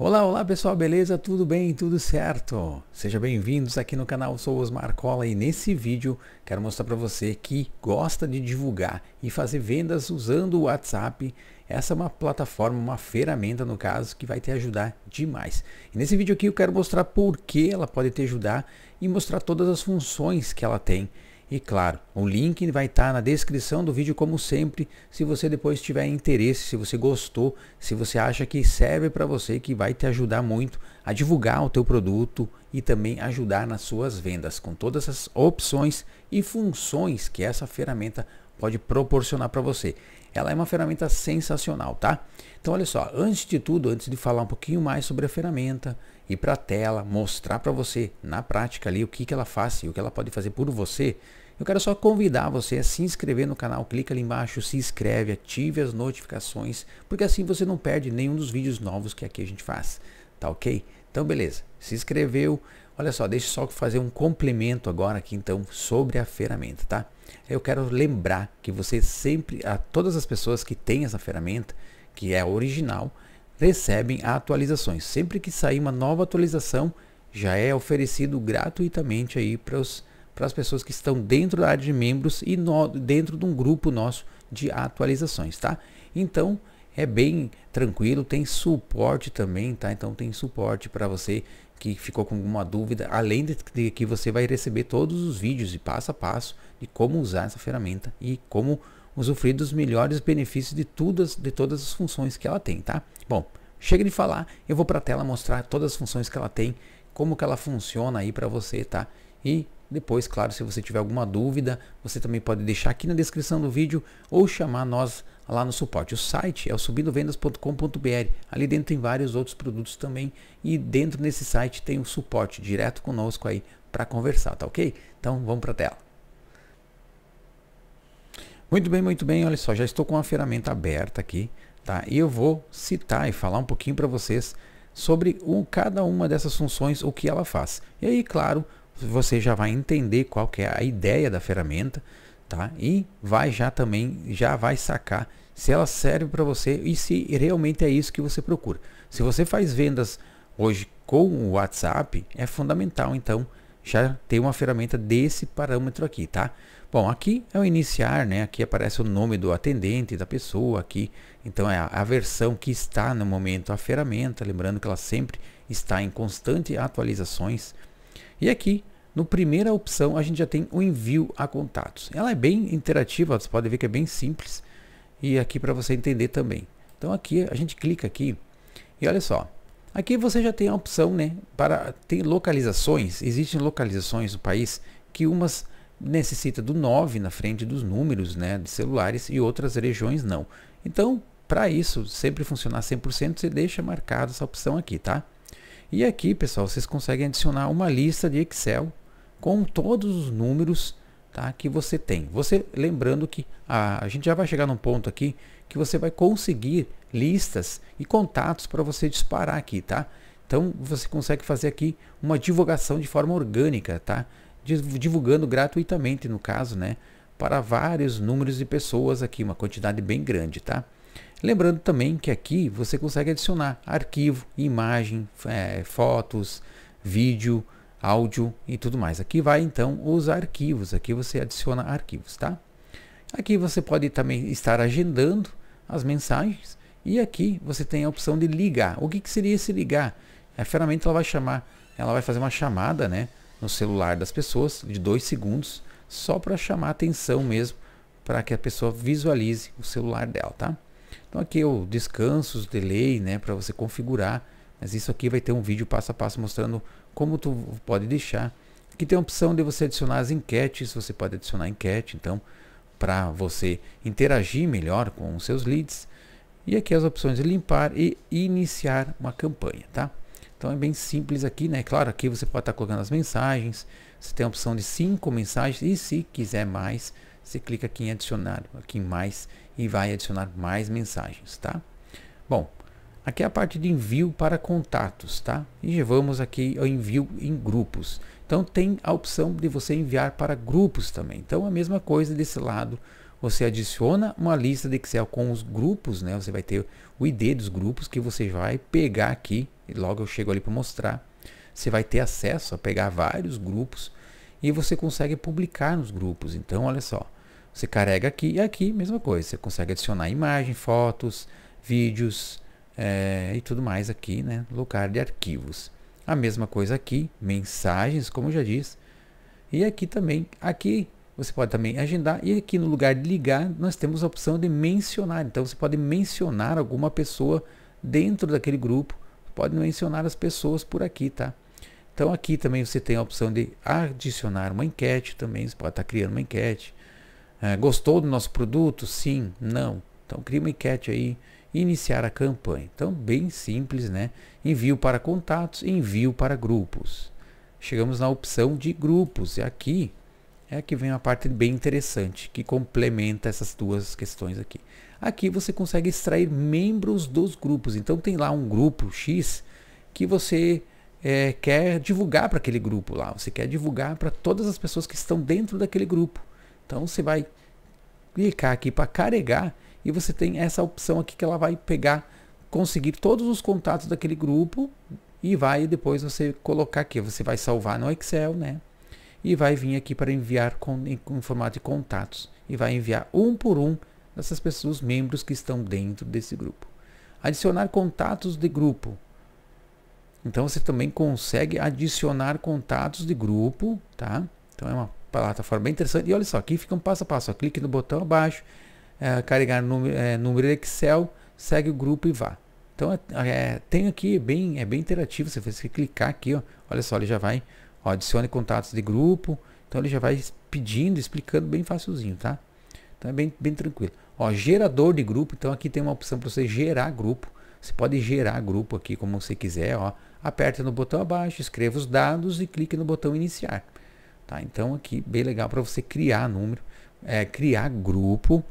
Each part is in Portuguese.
Olá, olá pessoal, beleza? Tudo bem? Tudo certo? Sejam bem-vindos aqui no canal Sou Osmar Cola e nesse vídeo quero mostrar para você que gosta de divulgar e fazer vendas usando o WhatsApp. Essa é uma plataforma, uma ferramenta no caso, que vai te ajudar demais. E nesse vídeo aqui eu quero mostrar por que ela pode te ajudar e mostrar todas as funções que ela tem e claro, o link vai estar tá na descrição do vídeo como sempre, se você depois tiver interesse, se você gostou, se você acha que serve para você, que vai te ajudar muito a divulgar o teu produto e também ajudar nas suas vendas, com todas as opções e funções que essa ferramenta pode proporcionar para você. Ela é uma ferramenta sensacional, tá? Então olha só, antes de tudo, antes de falar um pouquinho mais sobre a ferramenta, ir para a tela, mostrar para você na prática ali o que, que ela faz e o que ela pode fazer por você, eu quero só convidar você a se inscrever no canal, clica ali embaixo, se inscreve, ative as notificações, porque assim você não perde nenhum dos vídeos novos que aqui a gente faz, tá ok? Então beleza, se inscreveu, olha só, deixa só fazer um complemento agora aqui então sobre a ferramenta, tá? Eu quero lembrar que você sempre, a todas as pessoas que têm essa ferramenta, que é original, recebem atualizações. Sempre que sair uma nova atualização, já é oferecido gratuitamente aí para os para as pessoas que estão dentro da área de membros e no, dentro de um grupo nosso de atualizações, tá? Então é bem tranquilo, tem suporte também, tá? Então tem suporte para você que ficou com alguma dúvida, além de que você vai receber todos os vídeos e passo a passo de como usar essa ferramenta e como usufruir dos melhores benefícios de, todas, de todas as funções que ela tem, tá? Bom, chega de falar, eu vou para a tela mostrar todas as funções que ela tem, como que ela funciona aí para você, tá? E depois, claro, se você tiver alguma dúvida, você também pode deixar aqui na descrição do vídeo ou chamar nós lá no suporte. O site é o subindovendas.com.br Ali dentro tem vários outros produtos também e dentro desse site tem o suporte direto conosco aí para conversar, tá ok? Então vamos para a tela. Muito bem, muito bem. Olha só, já estou com uma ferramenta aberta aqui, tá? E eu vou citar e falar um pouquinho para vocês sobre o, cada uma dessas funções, o que ela faz. E aí, claro, você já vai entender qual que é a ideia da ferramenta, tá? E vai já também, já vai sacar se ela serve para você e se realmente é isso que você procura. Se você faz vendas hoje com o WhatsApp, é fundamental então já ter uma ferramenta desse parâmetro aqui, tá? Bom, aqui é o iniciar, né? Aqui aparece o nome do atendente, da pessoa aqui. Então é a, versão que está no momento a ferramenta, lembrando que ela sempre está em constante atualizações. E aqui, no primeira opção, a gente já tem o envio a contatos. Ela é bem interativa, você pode ver que é bem simples. E aqui para você entender também. Então aqui a gente clica aqui e olha só. Aqui você já tem a opção, né, para tem localizações, existem localizações no país que umas necessita do 9 na frente dos números né, de celulares e outras regiões não. Então, para isso sempre funcionar 100%, você deixa marcada essa opção aqui, tá? E aqui, pessoal, vocês conseguem adicionar uma lista de Excel com todos os números tá, que você tem. Você lembrando que a, a gente já vai chegar num ponto aqui que você vai conseguir listas e contatos para você disparar aqui, tá? Então você consegue fazer aqui uma divulgação de forma orgânica, tá? divulgando gratuitamente, no caso, né? Para vários números de pessoas aqui, uma quantidade bem grande, tá? Lembrando também que aqui você consegue adicionar arquivo, imagem, é, fotos, vídeo, áudio e tudo mais. Aqui vai então os arquivos, aqui você adiciona arquivos, tá? Aqui você pode também estar agendando as mensagens e aqui você tem a opção de ligar. O que, que seria esse ligar? A ferramenta ela vai chamar, ela vai fazer uma chamada, né? no celular das pessoas de dois segundos, só para chamar atenção mesmo, para que a pessoa visualize o celular dela, tá? Então aqui eu descanso, delay, né, para você configurar, mas isso aqui vai ter um vídeo passo a passo mostrando como tu pode deixar. Aqui tem a opção de você adicionar as enquetes, você pode adicionar enquete, então, para você interagir melhor com os seus leads. E aqui as opções de limpar e iniciar uma campanha, tá? Então é bem simples aqui, né? Claro, aqui você pode estar tá colocando as mensagens. Você tem a opção de 5 mensagens e se quiser mais, você clica aqui em adicionar, aqui em mais e vai adicionar mais mensagens, tá? Bom, aqui é a parte de envio para contatos, tá? E vamos aqui ao envio em grupos. Então tem a opção de você enviar para grupos também. Então a mesma coisa desse lado, você adiciona uma lista de Excel com os grupos, né? Você vai ter o ID dos grupos que você vai pegar aqui e logo eu chego ali para mostrar. Você vai ter acesso a pegar vários grupos e você consegue publicar nos grupos. Então, olha só, você carrega aqui e aqui, mesma coisa. Você consegue adicionar imagem, fotos, vídeos é, e tudo mais aqui, né? Lugar de arquivos. A mesma coisa aqui, mensagens, como já disse. E aqui também, aqui você pode também agendar e aqui no lugar de ligar nós temos a opção de mencionar. Então você pode mencionar alguma pessoa dentro daquele grupo pode mencionar as pessoas por aqui, tá? Então aqui também você tem a opção de adicionar uma enquete também, você pode estar tá criando uma enquete. É, gostou do nosso produto? Sim, não. Então cria uma enquete aí, iniciar a campanha. Então bem simples, né? Envio para contatos, envio para grupos. Chegamos na opção de grupos e aqui é que vem uma parte bem interessante que complementa essas duas questões aqui. Aqui você consegue extrair membros dos grupos. Então tem lá um grupo X que você é, quer divulgar para aquele grupo lá. Você quer divulgar para todas as pessoas que estão dentro daquele grupo. Então você vai clicar aqui para carregar e você tem essa opção aqui que ela vai pegar, conseguir todos os contatos daquele grupo e vai depois você colocar aqui. Você vai salvar no Excel, né? e vai vir aqui para enviar com, em, em formato de contatos e vai enviar um por um dessas pessoas, membros que estão dentro desse grupo. Adicionar contatos de grupo. Então você também consegue adicionar contatos de grupo, tá? Então é uma plataforma bem interessante. E olha só, aqui fica um passo a passo. Ó, clique no botão abaixo, é, carregar número, é, número Excel, segue o grupo e vá. Então é, é tem aqui, bem, é bem interativo. Você vai clicar aqui, ó, olha só, ele já vai adicione contatos de grupo. Então ele já vai pedindo, explicando bem facilzinho, tá? Então é bem, bem tranquilo. Ó, gerador de grupo. Então aqui tem uma opção para você gerar grupo. Você pode gerar grupo aqui como você quiser. Ó. Aperta no botão abaixo, escreva os dados e clique no botão iniciar. Tá? Então aqui bem legal para você criar número, é, criar grupo.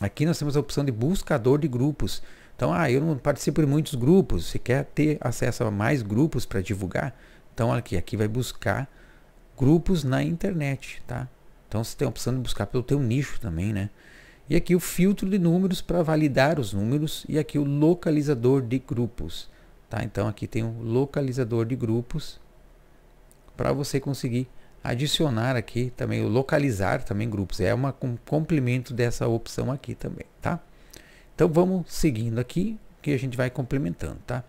Aqui nós temos a opção de buscador de grupos. Então, ah, eu não participo de muitos grupos. Você quer ter acesso a mais grupos para divulgar? Então aqui, aqui vai buscar grupos na internet, tá? Então você tem a opção de buscar pelo teu nicho também, né? E aqui o filtro de números para validar os números e aqui o localizador de grupos, tá? Então aqui tem o um localizador de grupos para você conseguir adicionar aqui também o localizar também grupos. É uma, um complemento dessa opção aqui também, tá? Então vamos seguindo aqui que a gente vai complementando, tá?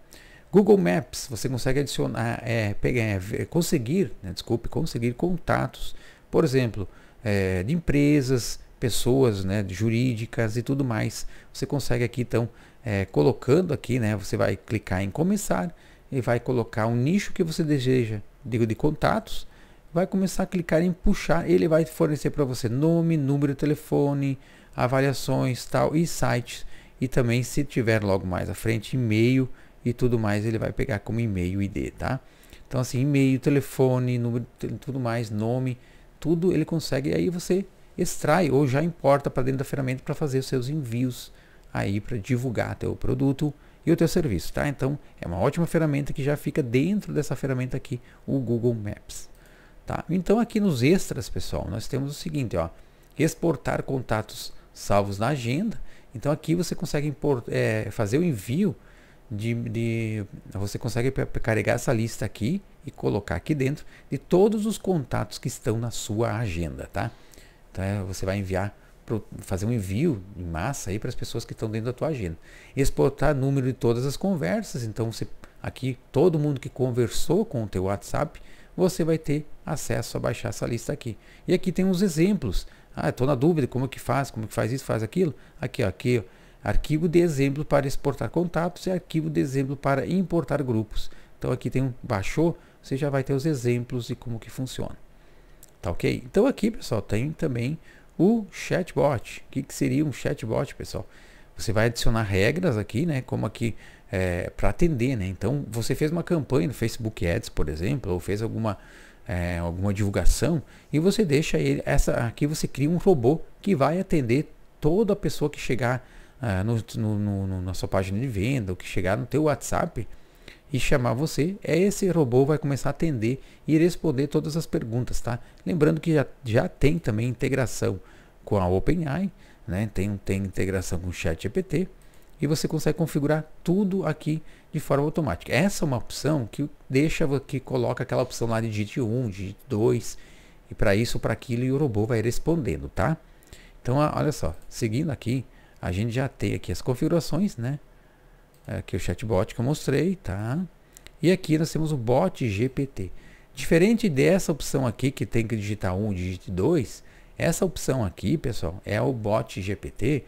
Google Maps, você consegue adicionar, é, pegar, é, conseguir, né, desculpe, conseguir contatos, por exemplo, é, de empresas, pessoas né, jurídicas e tudo mais. Você consegue aqui, então, é, colocando aqui, né, você vai clicar em começar e vai colocar um nicho que você deseja, digo de contatos, vai começar a clicar em puxar, ele vai fornecer para você nome, número de telefone, avaliações, tal e sites e também se tiver logo mais à frente e-mail e tudo mais ele vai pegar como e-mail ID, tá? Então assim, e-mail, telefone, número, tudo mais, nome, tudo ele consegue. E aí você extrai ou já importa para dentro da ferramenta para fazer os seus envios aí para divulgar teu produto e o teu serviço, tá? Então é uma ótima ferramenta que já fica dentro dessa ferramenta aqui, o Google Maps, tá? Então aqui nos extras, pessoal, nós temos o seguinte, ó, exportar contatos salvos na agenda. Então aqui você consegue import, é, fazer o envio de, de você consegue carregar essa lista aqui e colocar aqui dentro de todos os contatos que estão na sua agenda, tá? Então você vai enviar fazer um envio em massa aí para as pessoas que estão dentro da tua agenda. Exportar número de todas as conversas, então você aqui todo mundo que conversou com o teu WhatsApp, você vai ter acesso a baixar essa lista aqui. E aqui tem uns exemplos. Ah, estou na dúvida, como é que faz, como é que faz isso, faz aquilo. Aqui, ó, aqui, ó Arquivo de exemplo para exportar contatos e arquivo de exemplo para importar grupos. Então aqui tem um baixou, você já vai ter os exemplos e como que funciona. Tá ok? Então aqui, pessoal, tem também o chatbot. O que, que seria um chatbot, pessoal? Você vai adicionar regras aqui, né? Como aqui é, para atender, né? Então você fez uma campanha no Facebook Ads, por exemplo, ou fez alguma é, alguma divulgação e você deixa ele essa aqui você cria um robô que vai atender toda a pessoa que chegar ah, no, no, no, no, na sua página de venda, o que chegar no teu WhatsApp e chamar você, é esse robô vai começar a atender e responder todas as perguntas, tá? Lembrando que já, já tem também integração com a OpenAI, né? Tem, tem integração com o ChatGPT e você consegue configurar tudo aqui de forma automática. Essa é uma opção que deixa que coloca aquela opção lá de digite 1, digite 2 e para isso, para aquilo e o robô vai respondendo, tá? Então, olha só, seguindo aqui, a gente já tem aqui as configurações, né? Aqui o chatbot que eu mostrei, tá? E aqui nós temos o bot GPT. Diferente dessa opção aqui que tem que digitar 1, digite 2, essa opção aqui, pessoal, é o bot GPT.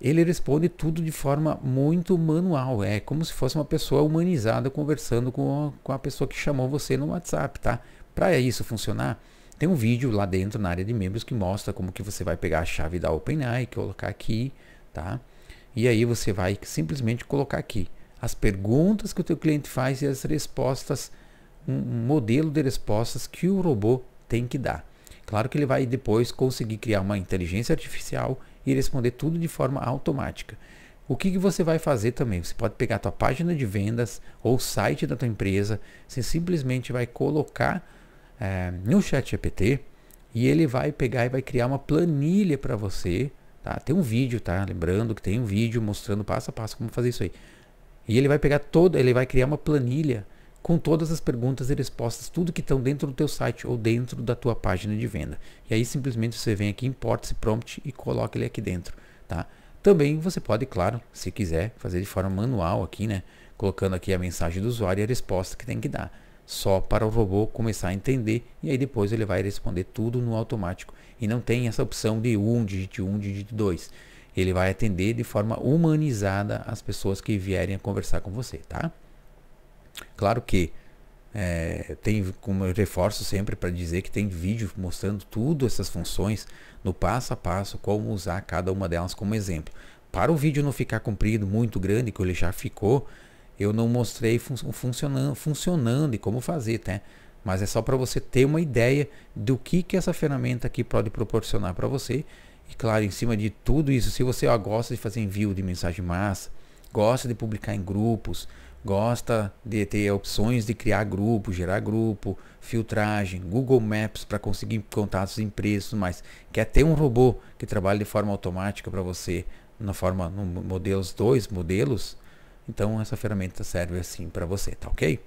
Ele responde tudo de forma muito manual. É como se fosse uma pessoa humanizada conversando com a, com a pessoa que chamou você no WhatsApp, tá? Para isso funcionar, tem um vídeo lá dentro na área de membros que mostra como que você vai pegar a chave da OpenAI, colocar aqui, tá? E aí você vai simplesmente colocar aqui as perguntas que o teu cliente faz e as respostas, um modelo de respostas que o robô tem que dar. Claro que ele vai depois conseguir criar uma inteligência artificial e responder tudo de forma automática. O que, que você vai fazer também? Você pode pegar a tua página de vendas ou o site da tua empresa, você simplesmente vai colocar é, no chat GPT e ele vai pegar e vai criar uma planilha para você Tá? Tem um vídeo, tá? Lembrando que tem um vídeo mostrando passo a passo como fazer isso aí. E ele vai pegar toda, ele vai criar uma planilha com todas as perguntas e respostas, tudo que estão dentro do teu site ou dentro da tua página de venda. E aí simplesmente você vem aqui, importa esse prompt e coloca ele aqui dentro, tá? Também você pode, claro, se quiser, fazer de forma manual aqui, né? Colocando aqui a mensagem do usuário e a resposta que tem que dar só para o robô começar a entender e aí depois ele vai responder tudo no automático. E não tem essa opção de um, digite 1, um, digite 2. Ele vai atender de forma humanizada as pessoas que vierem a conversar com você, tá? Claro que é, tem, como eu reforço sempre para dizer que tem vídeo mostrando tudo essas funções no passo a passo, como usar cada uma delas como exemplo. Para o vídeo não ficar comprido, muito grande, que ele já ficou, eu não mostrei fun funcionando, funcionando e como fazer, tá? Mas é só para você ter uma ideia do que, que essa ferramenta aqui pode proporcionar para você. E claro, em cima de tudo isso, se você ó, gosta de fazer envio de mensagem massa, gosta de publicar em grupos, gosta de ter opções de criar grupo, gerar grupo, filtragem, Google Maps para conseguir contatos em preços, mas quer ter um robô que trabalhe de forma automática para você, na forma no modelos dois modelos, então essa ferramenta serve assim para você, tá ok?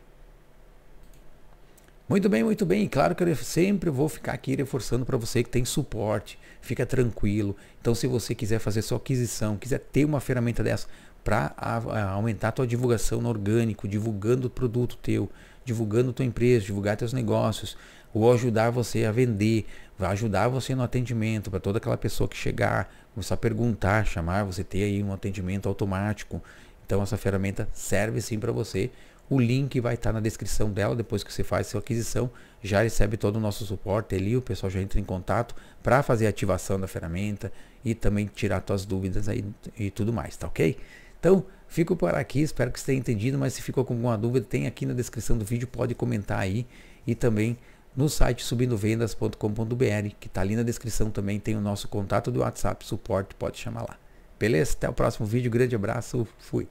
Muito bem, muito bem. E claro que eu sempre vou ficar aqui reforçando para você que tem suporte, fica tranquilo. Então se você quiser fazer sua aquisição, quiser ter uma ferramenta dessa para aumentar a tua divulgação no orgânico, divulgando o produto teu, divulgando tua empresa, divulgar teus negócios, ou ajudar você a vender, vai ajudar você no atendimento para toda aquela pessoa que chegar, começar a perguntar, chamar, você ter aí um atendimento automático então essa ferramenta serve sim para você. O link vai estar tá na descrição dela depois que você faz sua aquisição, já recebe todo o nosso suporte ali, o pessoal já entra em contato para fazer a ativação da ferramenta e também tirar suas dúvidas aí e tudo mais, tá ok? Então, fico por aqui, espero que você tenha entendido, mas se ficou com alguma dúvida, tem aqui na descrição do vídeo, pode comentar aí e também no site subindovendas.com.br, que está ali na descrição também, tem o nosso contato do WhatsApp, suporte, pode chamar lá. Beleza? Até o próximo vídeo, grande abraço, fui!